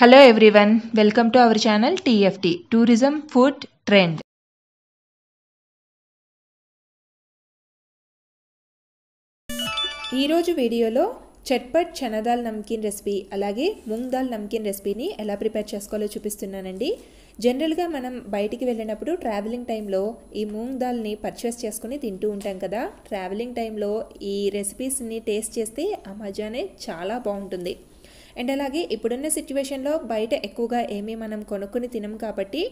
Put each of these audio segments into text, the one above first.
hello everyone welcome to our channel TFT tourism food trend ఈరోజు వీడియోలో chatpat చనదాల్ namkeen recipe అలాగే ముంగ్ దాల్ నమ్కిన్ రెసిపీని ఎలా ప్రిపేర్ చేసుకోవాలో చూపిస్తున్నానండి జనరల్గా మనం బయటికి వెళ్ళినప్పుడు ట్రావెలింగ్ టైంలో ఈ మూంగ్ దాల్ని పర్చేస్ చేసుకుని తింటూ ఉంటాం కదా ట్రావెలింగ్ టైంలో ఈ రెసిపీస్ని టేస్ట్ చేస్తే ఆ మజానే చాలా బాగుంటుంది అండ్ అలాగే ఇప్పుడున్న సిచ్యువేషన్లో బయట ఎక్కువగా ఏమీ మనం కొనుక్కుని తినం కాబట్టి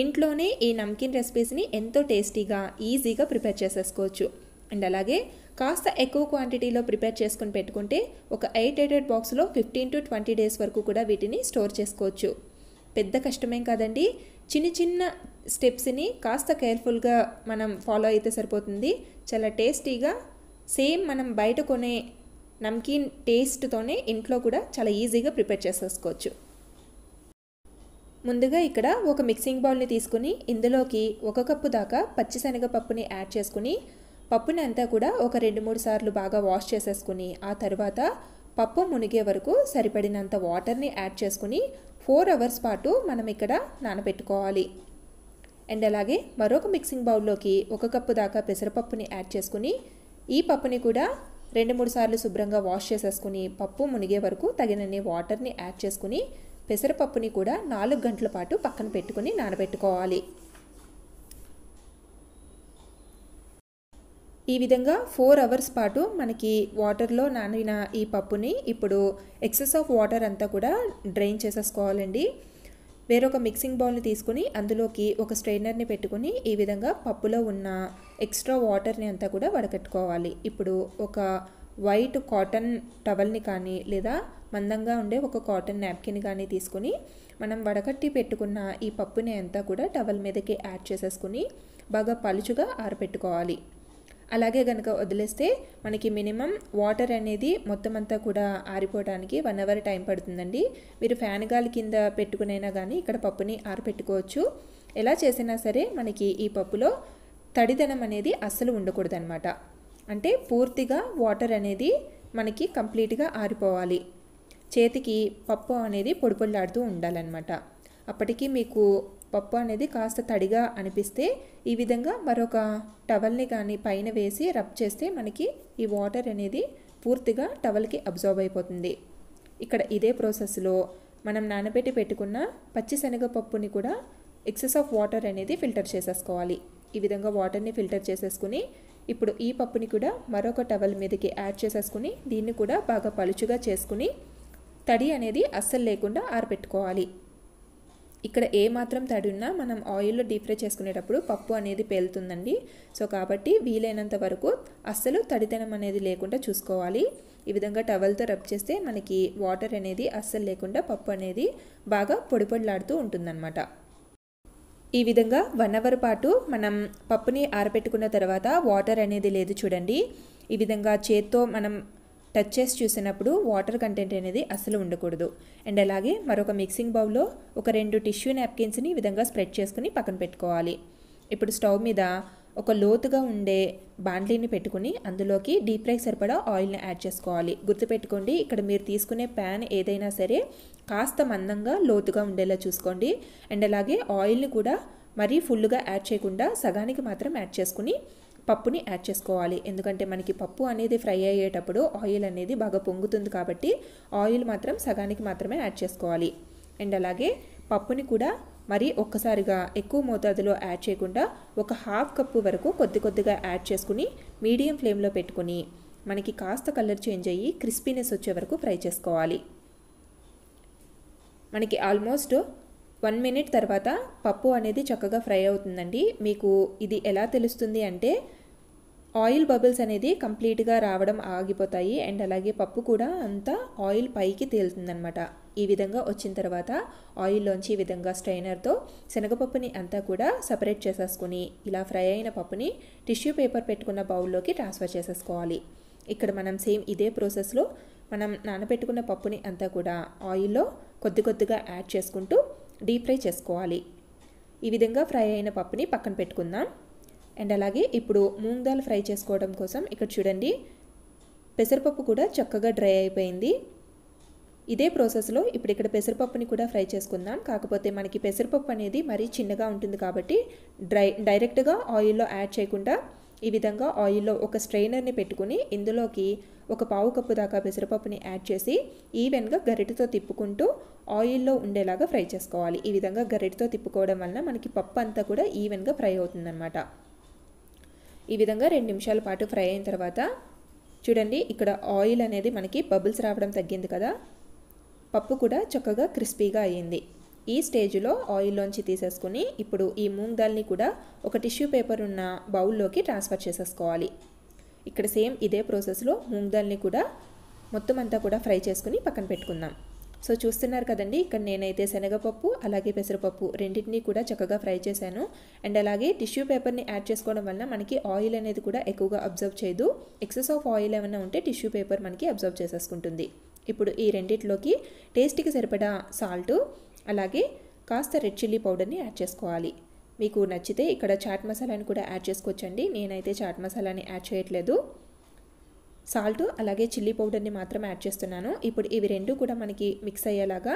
ఇంట్లోనే ఈ నమ్కిన్ రెసిపీస్ని ఎంతో టేస్టీగా ఈజీగా ప్రిపేర్ చేసేసుకోవచ్చు అండ్ అలాగే కాస్త ఎక్కువ క్వాంటిటీలో ప్రిపేర్ చేసుకుని పెట్టుకుంటే ఒక ఎయిట్ ఎయిటెడ్ బాక్స్లో ఫిఫ్టీన్ టు ట్వంటీ డేస్ వరకు కూడా వీటిని స్టోర్ చేసుకోవచ్చు పెద్ద కష్టమేం కాదండి చిన్న చిన్న స్టెప్స్ని కాస్త కేర్ఫుల్గా మనం ఫాలో అయితే సరిపోతుంది చాలా టేస్టీగా సేమ్ మనం బయట కొనే నమ్కీన్ టేస్ట్తోనే ఇంట్లో కూడా చాలా ఈజీగా ప్రిపేర్ చేసేసుకోవచ్చు ముందుగా ఇక్కడ ఒక మిక్సింగ్ బౌల్ని తీసుకుని ఇందులోకి ఒక కప్పు దాకా పచ్చిశనగ పప్పుని యాడ్ చేసుకుని పప్పుని అంతా కూడా ఒక రెండు మూడు సార్లు బాగా వాష్ చేసేసుకుని ఆ తర్వాత పప్పు మునిగే వరకు సరిపడినంత వాటర్ని యాడ్ చేసుకుని ఫోర్ అవర్స్ పాటు మనం ఇక్కడ నానబెట్టుకోవాలి అండ్ అలాగే మరొక మిక్సింగ్ బౌల్లోకి ఒక కప్పు దాకా పెసరపప్పుని యాడ్ చేసుకుని ఈ పప్పుని కూడా రెండు మూడు సార్లు శుభ్రంగా వాష్ చేసేసుకుని పప్పు మునిగే వరకు తగినన్ని వాటర్ని యాడ్ చేసుకుని పెసరపప్పుని కూడా నాలుగు గంటల పాటు పక్కన పెట్టుకుని నానబెట్టుకోవాలి ఈ విధంగా ఫోర్ అవర్స్ పాటు మనకి వాటర్లో నానిన ఈ పప్పుని ఇప్పుడు ఎక్సెస్ ఆఫ్ వాటర్ అంతా కూడా డ్రైన్ చేసేసుకోవాలండి వేరొక మిక్సింగ్ బౌల్ని తీసుకుని అందులోకి ఒక స్ట్రైనర్ని పెట్టుకుని ఈ విధంగా పప్పులో ఉన్న ఎక్స్ట్రా వాటర్ని అంతా కూడా వడకట్టుకోవాలి ఇప్పుడు ఒక వైట్ కాటన్ టవల్ని కానీ లేదా మందంగా ఉండే ఒక కాటన్ నాప్కిన్ కానీ తీసుకుని మనం వడకట్టి పెట్టుకున్న ఈ పప్పుని అంతా కూడా టవల్ మీదకి యాడ్ చేసేసుకుని బాగా పలుచుగా ఆరబెట్టుకోవాలి అలాగే కనుక వదిలేస్తే మనకి మినిమం వాటర్ అనేది మొత్తం అంతా కూడా ఆరిపోవడానికి వన్ అవర్ టైం పడుతుందండి మీరు ఫ్యాన్ గాలి కింద పెట్టుకునైనా కానీ ఇక్కడ పప్పుని ఆరపెట్టుకోవచ్చు ఎలా చేసినా సరే మనకి ఈ పప్పులో తడిదనం అనేది అస్సలు ఉండకూడదనమాట అంటే పూర్తిగా వాటర్ అనేది మనకి కంప్లీట్గా ఆరిపోవాలి చేతికి పప్పు అనేది పొడిపొడిలాడుతూ ఉండాలన్నమాట అప్పటికి మీకు పప్పు అనేది కాస్త తడిగా అనిపిస్తే ఈ విధంగా మరొక టవల్ని కానీ పైన వేసి రబ్ చేస్తే మనకి ఈ వాటర్ అనేది పూర్తిగా టవల్కి అబ్జర్వ్ అయిపోతుంది ఇక్కడ ఇదే ప్రాసెస్లో మనం నానబెట్టి పెట్టుకున్న పచ్చిశనగ పప్పుని కూడా ఎక్సెస్ ఆఫ్ వాటర్ అనేది ఫిల్టర్ చేసేసుకోవాలి ఈ విధంగా వాటర్ని ఫిల్టర్ చేసేసుకుని ఇప్పుడు ఈ పప్పుని కూడా మరొక టవల్ మీదకి యాడ్ చేసేసుకుని దీన్ని కూడా బాగా పలుచుగా చేసుకుని తడి అనేది అస్సలు లేకుండా ఆరబెట్టుకోవాలి ఇక్కడ ఏ మాత్రం తడి మనం ఆయిల్లో డీప్ ఫ్రై చేసుకునేటప్పుడు పప్పు అనేది పేలుతుందండి సో కాబట్టి వీలైనంత వరకు అస్సలు తడితనం అనేది లేకుండా చూసుకోవాలి ఈ విధంగా టవల్తో రబ్ చేస్తే మనకి వాటర్ అనేది అస్సలు లేకుండా పప్పు అనేది బాగా పొడి పొడిలాడుతూ ఉంటుందన్నమాట ఈ విధంగా వన్ అవర్ పాటు మనం పప్పుని ఆరబెట్టుకున్న తర్వాత వాటర్ అనేది లేదు చూడండి ఈ విధంగా చేత్తో మనం టచ్ చేసి చూసినప్పుడు వాటర్ కంటెంట్ అనేది అసలు ఉండకూడదు అండ్ అలాగే మరొక మిక్సింగ్ బౌల్లో ఒక రెండు టిష్యూ నాప్కిన్స్ని ఈ విధంగా స్ప్రెడ్ చేసుకుని పక్కన పెట్టుకోవాలి ఇప్పుడు స్టవ్ మీద ఒక లోతుగా ఉండే బాండ్లీని పెట్టుకుని అందులోకి డీప్ ఫ్రై సరిపడా ఆయిల్ని యాడ్ చేసుకోవాలి గుర్తుపెట్టుకోండి ఇక్కడ మీరు తీసుకునే ప్యాన్ ఏదైనా సరే కాస్త మందంగా లోతుగా ఉండేలా చూసుకోండి అండ్ అలాగే ఆయిల్ని కూడా మరీ ఫుల్గా యాడ్ చేయకుండా సగానికి మాత్రం యాడ్ చేసుకుని పప్పుని యాడ్ చేసుకోవాలి ఎందుకంటే మనకి పప్పు అనేది ఫ్రై అయ్యేటప్పుడు ఆయిల్ అనేది బాగా పొంగుతుంది కాబట్టి ఆయిల్ మాత్రం సగానికి మాత్రమే యాడ్ చేసుకోవాలి అండ్ అలాగే పప్పుని కూడా మరి ఒక్కసారిగా ఎక్కువ మోతాదులో యాడ్ చేయకుండా ఒక హాఫ్ కప్పు వరకు కొద్ది కొద్దిగా యాడ్ చేసుకుని మీడియం ఫ్లేమ్లో పెట్టుకుని మనకి కాస్త కలర్ చేంజ్ అయ్యి క్రిస్పీనెస్ వచ్చే వరకు ఫ్రై చేసుకోవాలి మనకి ఆల్మోస్ట్ వన్ మినిట్ తర్వాత పప్పు అనేది చక్కగా ఫ్రై అవుతుందండి మీకు ఇది ఎలా తెలుస్తుంది అంటే ఆయిల్ బబుల్స్ అనేది కంప్లీట్గా రావడం ఆగిపోతాయి అండ్ అలాగే పప్పు కూడా అంతా ఆయిల్ పైకి తేలుతుందనమాట ఈ విధంగా వచ్చిన తర్వాత ఆయిల్లోంచి ఈ విధంగా స్ట్రైనర్తో శనగపప్పుని అంతా కూడా సపరేట్ చేసేసుకుని ఇలా ఫ్రై అయిన పప్పుని టిష్యూ పేపర్ పెట్టుకున్న బౌల్లోకి ట్రాన్స్ఫర్ చేసేసుకోవాలి ఇక్కడ మనం సేమ్ ఇదే ప్రాసెస్లో మనం నానబెట్టుకున్న పప్పుని అంతా కూడా ఆయిల్లో కొద్ది కొద్దిగా యాడ్ చేసుకుంటూ డీప్ ఫ్రై చేసుకోవాలి ఈ విధంగా ఫ్రై అయిన పప్పుని పక్కన పెట్టుకుందాం అండ్ అలాగే ఇప్పుడు మూంగ్ దాల్ ఫ్రై చేసుకోవడం కోసం ఇక్కడ చూడండి పెసరపప్పు కూడా చక్కగా డ్రై అయిపోయింది ఇదే ప్రాసెస్లో ఇప్పుడు ఇక్కడ పెసరపప్పుని కూడా ఫ్రై చేసుకుందాం కాకపోతే మనకి పెసరపప్పు అనేది మరీ చిన్నగా ఉంటుంది కాబట్టి డ్రై డైరెక్ట్గా ఆయిల్లో యాడ్ చేయకుండా ఈ విధంగా ఆయిల్లో ఒక స్ట్రైనర్ని పెట్టుకుని ఇందులోకి ఒక పావు కప్పు దాకా పెసరపప్పుని యాడ్ చేసి ఈవెన్గా గరిటతో తిప్పుకుంటూ ఆయిల్లో ఉండేలాగా ఫ్రై చేసుకోవాలి ఈ విధంగా గరిటతో తిప్పుకోవడం వలన మనకి పప్పు అంతా కూడా ఈవెన్గా ఫ్రై అవుతుందన్నమాట ఈ విధంగా రెండు నిమిషాల పాటు ఫ్రై అయిన తర్వాత చూడండి ఇక్కడ ఆయిల్ అనేది మనకి బబుల్స్ రావడం తగ్గింది కదా పప్పు కూడా చక్కగా క్రిస్పీగా అయ్యింది ఈ స్టేజ్లో ఆయిల్లోంచి తీసేసుకుని ఇప్పుడు ఈ మూంగ్ దాల్ని కూడా ఒక టిష్యూ పేపర్ ఉన్న బౌల్లోకి ట్రాన్స్ఫర్ చేసేసుకోవాలి ఇక్కడ సేమ్ ఇదే ప్రాసెస్లో మూంగ్ దాల్ని కూడా మొత్తం అంతా కూడా ఫ్రై చేసుకుని పక్కన పెట్టుకుందాం సో చూస్తున్నారు కదండి ఇక్కడ నేనైతే శనగపప్పు అలాగే పెసరపప్పు రెండింటినీ కూడా చక్కగా ఫ్రై చేశాను అండ్ అలాగే టిష్యూ పేపర్ని యాడ్ చేసుకోవడం వల్ల మనకి ఆయిల్ అనేది కూడా ఎక్కువగా అబ్జర్వ్ చేయదు ఎక్సెస్ ఆఫ్ ఆయిల్ ఏమైనా ఉంటే టిష్యూ పేపర్ మనకి అబ్జర్వ్ చేసేసుకుంటుంది ఇప్పుడు ఈ రెండిట్లోకి టేస్ట్కి సరిపడా సాల్ట్ అలాగే కాస్త రెడ్ చిల్లీ పౌడర్ని యాడ్ చేసుకోవాలి మీకు నచ్చితే ఇక్కడ చాట్ మసాలాని కూడా యాడ్ చేసుకోవచ్చండి నేనైతే చాట్ మసాలాని యాడ్ చేయట్లేదు సాల్ట్ అలాగే చిల్లీ పౌడర్ని మాత్రం యాడ్ చేస్తున్నాను ఇప్పుడు ఇవి రెండు కూడా మనకి మిక్స్ అయ్యేలాగా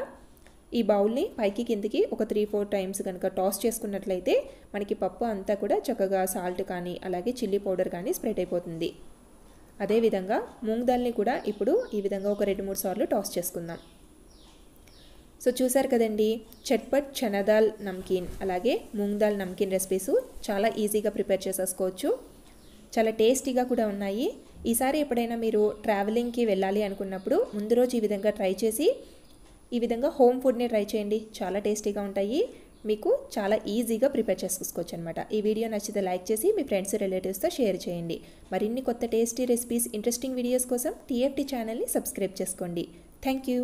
ఈ బౌల్ని పైకి కిందికి ఒక త్రీ ఫోర్ టైమ్స్ కనుక టాస్ చేసుకున్నట్లయితే మనకి పప్పు అంతా కూడా చక్కగా సాల్ట్ కానీ అలాగే చిల్లీ పౌడర్ కానీ స్ప్రెడ్ అయిపోతుంది అదేవిధంగా మూంగ్ దాల్ని కూడా ఇప్పుడు ఈ విధంగా ఒక రెండు మూడు సార్లు టాస్ చేసుకుందాం సో చూసారు కదండి చట్పట్ చనదాల్ నమ్కీన్ అలాగే మూంగ్ దాల్ నమ్కీన్ రెసిపీస్ చాలా ఈజీగా ప్రిపేర్ చేసేసుకోవచ్చు చాలా టేస్టీగా కూడా ఉన్నాయి ఈసారి ఎప్పుడైనా మీరు ట్రావెలింగ్కి వెళ్ళాలి అనుకున్నప్పుడు ముందు రోజు ఈ విధంగా ట్రై చేసి ఈ విధంగా హోమ్ ఫుడ్ని ట్రై చేయండి చాలా టేస్టీగా ఉంటాయి మీకు చాలా ఈజీగా ప్రిపేర్ చేసుకోవచ్చు అనమాట ఈ వీడియో నచ్చితే లైక్ చేసి మీ ఫ్రెండ్స్ రిలేటివ్స్తో షేర్ చేయండి మరిన్ని కొత్త టేస్టీ రెసిపీస్ ఇంట్రెస్టింగ్ వీడియోస్ కోసం టీఎఫ్టీ ఛానల్ని సబ్స్క్రైబ్ చేసుకోండి థ్యాంక్ యూ